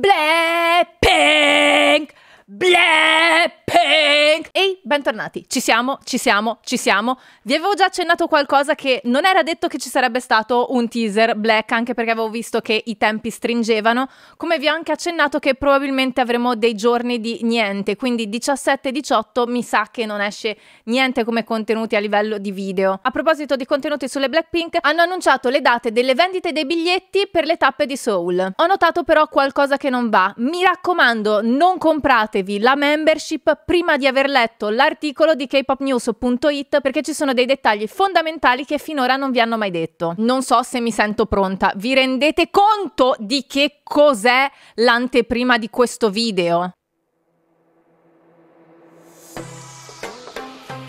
Blackpink! Black! bentornati. Ci siamo, ci siamo, ci siamo. Vi avevo già accennato qualcosa che non era detto che ci sarebbe stato un teaser black, anche perché avevo visto che i tempi stringevano, come vi ho anche accennato che probabilmente avremo dei giorni di niente, quindi 17-18 mi sa che non esce niente come contenuti a livello di video. A proposito di contenuti sulle Blackpink, hanno annunciato le date delle vendite dei biglietti per le tappe di Soul. Ho notato però qualcosa che non va. Mi raccomando, non compratevi la membership prima di aver letto sull'articolo di kpopnews.it perché ci sono dei dettagli fondamentali che finora non vi hanno mai detto. Non so se mi sento pronta. Vi rendete conto di che cos'è l'anteprima di questo video?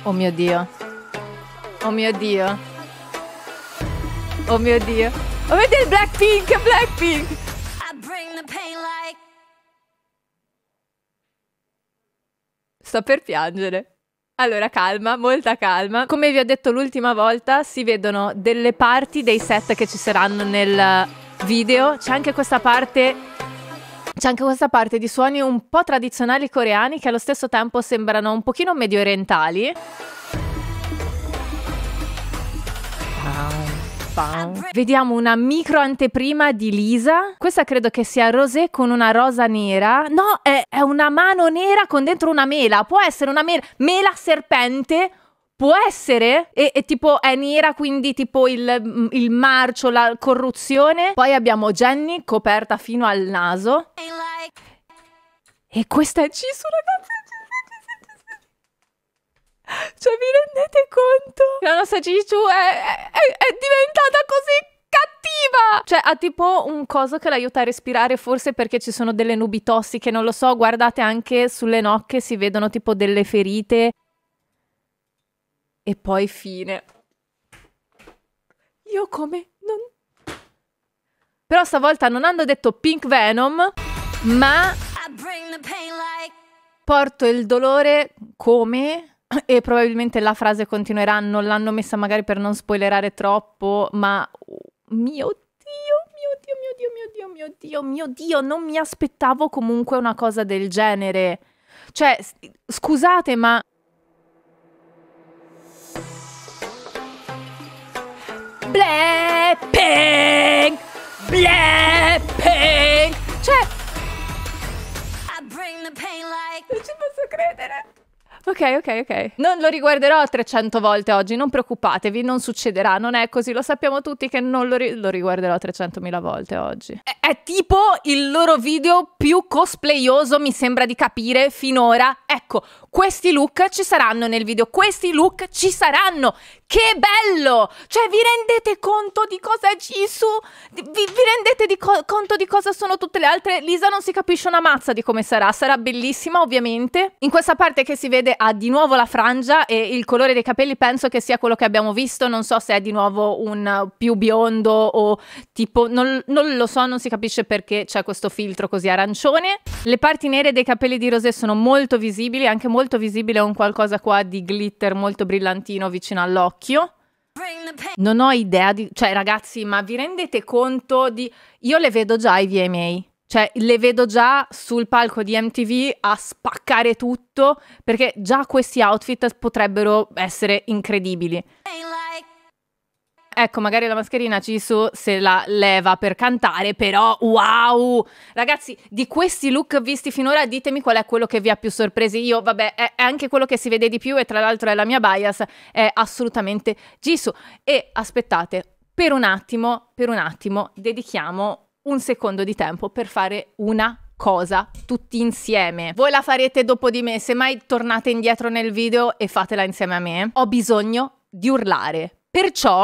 Oh mio Dio. Oh mio Dio. Oh mio Dio. Avete il Blackpink, Blackpink. Sto per piangere. Allora, calma, molta calma. Come vi ho detto l'ultima volta, si vedono delle parti dei set che ci saranno nel video. C'è anche questa parte c'è anche questa parte di suoni un po' tradizionali coreani che allo stesso tempo sembrano un pochino medio orientali. pam. Vediamo una micro anteprima di Lisa. Questa credo che sia rosé con una rosa nera. No, è, è una mano nera con dentro una mela. Può essere una mela, mela serpente. Può essere? E, e, tipo è nera, quindi tipo il, il, marcio, la corruzione. Poi abbiamo Jenny coperta fino al naso. E questa è Cisu, ragazzi. Cioè, vi rendete conto? La nostra Gigi è, è, è diventata così cattiva! Cioè, ha tipo un coso che l'aiuta a respirare, forse perché ci sono delle nubi tossiche, non lo so. Guardate anche sulle nocche, si vedono tipo delle ferite. E poi fine. Io come? Non... Però stavolta non hanno detto Pink Venom, ma... Porto il dolore come? e probabilmente la frase continuerà, non l'hanno messa magari per non spoilerare troppo, ma oh, mio Dio, mio Dio, mio Dio, mio Dio, mio Dio, mio Dio, non mi aspettavo comunque una cosa del genere. Cioè, scusate, ma Blackpink! Blackpink! Cioè... Non ci posso credere! Ok, ok, ok. Non lo riguarderò 300 volte oggi, non preoccupatevi, non succederà, non è così, lo sappiamo tutti che non lo, ri- lo riguarderò 300.000 volte oggi. È, è, tipo il loro video più cosplayoso, mi sembra di capire, finora. Ecco, questi look ci saranno nel video, questi look ci saranno. Che bello! Cioè, vi rendete conto di cosa è Gisù? Vi, vi rendete di co- conto di cosa sono tutte le altre? Lisa non si capisce una mazza di come sarà, sarà bellissima ovviamente. In questa parte che si vede ha di nuovo la frangia e il colore dei capelli penso che sia quello che abbiamo visto, non so se è di nuovo un più biondo o tipo, non, non lo so, non si capisce perché c'è questo filtro così arancione. Le parti nere dei capelli di Rosé sono molto visibili, anche molto visibile un qualcosa qua di glitter molto brillantino vicino all'occhio. Non ho idea di... cioè ragazzi, ma vi rendete conto di... Io le vedo già i VMA. Cioè, le vedo già sul palco di MTV a spaccare tutto, perché già questi outfit potrebbero essere incredibili. Ecco, magari la mascherina Cisu se la leva per cantare, però wow! Ragazzi, di questi look visti finora, ditemi qual è quello che vi ha più sorpresi. Io, vabbè, è, anche quello che si vede di più e tra l'altro è la mia bias, è assolutamente Jisoo. E aspettate, per un attimo, per un attimo, dedichiamo un secondo di tempo per fare una cosa tutti insieme. Voi la farete dopo di me, se mai tornate indietro nel video e fatela insieme a me. Ho bisogno di urlare. Perciò...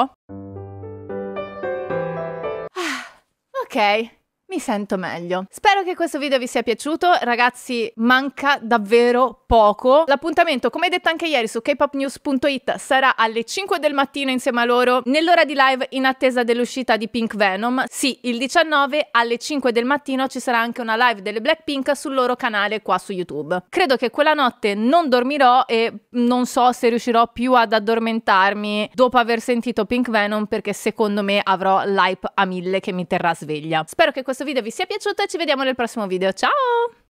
Ah, ok, mi sento meglio. Spero che questo video vi sia piaciuto, ragazzi, manca davvero poco. L'appuntamento, come detto anche ieri su kpopnews.it, sarà alle 5 del mattino insieme a loro nell'ora di live in attesa dell'uscita di Pink Venom. Sì, il 19 alle 5 del mattino ci sarà anche una live delle Blackpink sul loro canale qua su YouTube. Credo che quella notte non dormirò e non so se riuscirò più ad addormentarmi dopo aver sentito Pink Venom perché secondo me avrò l'hype a mille che mi terrà sveglia. Spero che questo video vi sia piaciuto e ci vediamo nel prossimo video. Ciao!